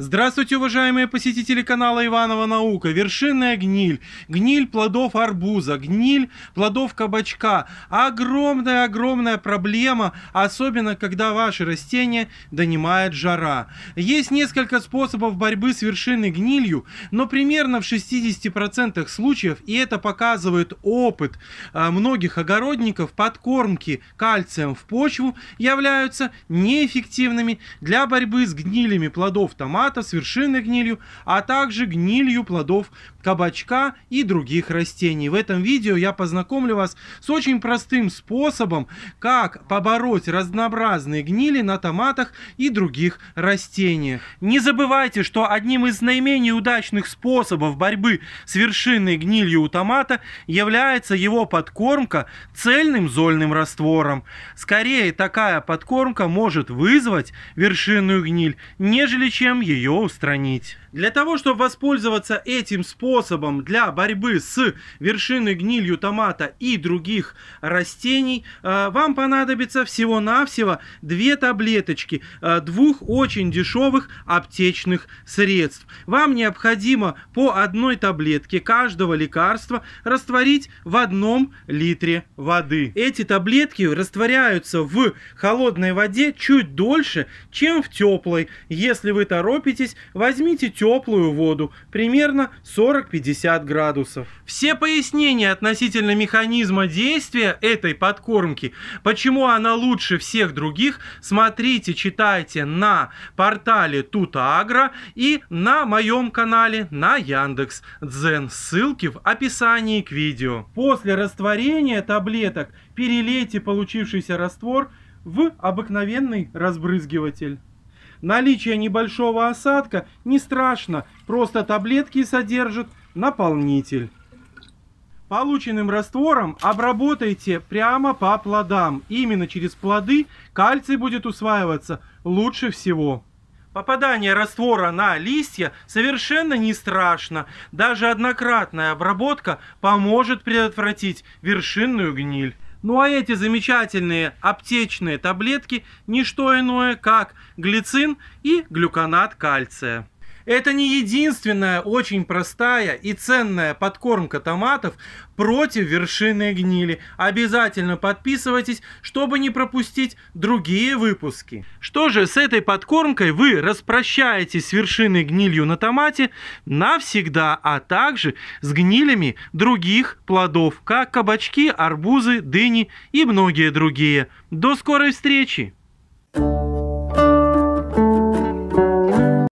Здравствуйте, уважаемые посетители канала Иванова Наука. Вершинная гниль, гниль плодов арбуза, гниль плодов кабачка. Огромная-огромная проблема, особенно когда ваши растения донимает жара. Есть несколько способов борьбы с вершинной гнилью, но примерно в 60% случаев, и это показывает опыт а, многих огородников, подкормки кальцием в почву являются неэффективными для борьбы с гнилями плодов томатов салата с вершинной гнилью, а также гнилью плодов кабачка и других растений. В этом видео я познакомлю вас с очень простым способом, как побороть разнообразные гнили на томатах и других растениях. Не забывайте, что одним из наименее удачных способов борьбы с вершинной гнилью у томата является его подкормка цельным зольным раствором. Скорее, такая подкормка может вызвать вершинную гниль, нежели чем ее ее устранить. Для того, чтобы воспользоваться этим способом для борьбы с вершиной гнилью томата и других растений, э, вам понадобится всего-навсего две таблеточки э, двух очень дешевых аптечных средств. Вам необходимо по одной таблетке каждого лекарства растворить в одном литре воды. Эти таблетки растворяются в холодной воде чуть дольше, чем в теплой. Если вы торопитесь, возьмите теплую воду, примерно 40-50 градусов. Все пояснения относительно механизма действия этой подкормки, почему она лучше всех других, смотрите, читайте на портале Тутагра и на моем канале на Яндекс Дзен. Ссылки в описании к видео. После растворения таблеток перелейте получившийся раствор в обыкновенный разбрызгиватель. Наличие небольшого осадка не страшно, просто таблетки содержат наполнитель. Полученным раствором обработайте прямо по плодам. Именно через плоды кальций будет усваиваться лучше всего. Попадание раствора на листья совершенно не страшно. Даже однократная обработка поможет предотвратить вершинную гниль. Ну а эти замечательные аптечные таблетки – не что иное, как глицин и глюконат кальция. Это не единственная очень простая и ценная подкормка томатов против вершины гнили. Обязательно подписывайтесь, чтобы не пропустить другие выпуски. Что же, с этой подкормкой вы распрощаетесь с вершиной гнилью на томате навсегда, а также с гнилями других плодов, как кабачки, арбузы, дыни и многие другие. До скорой встречи!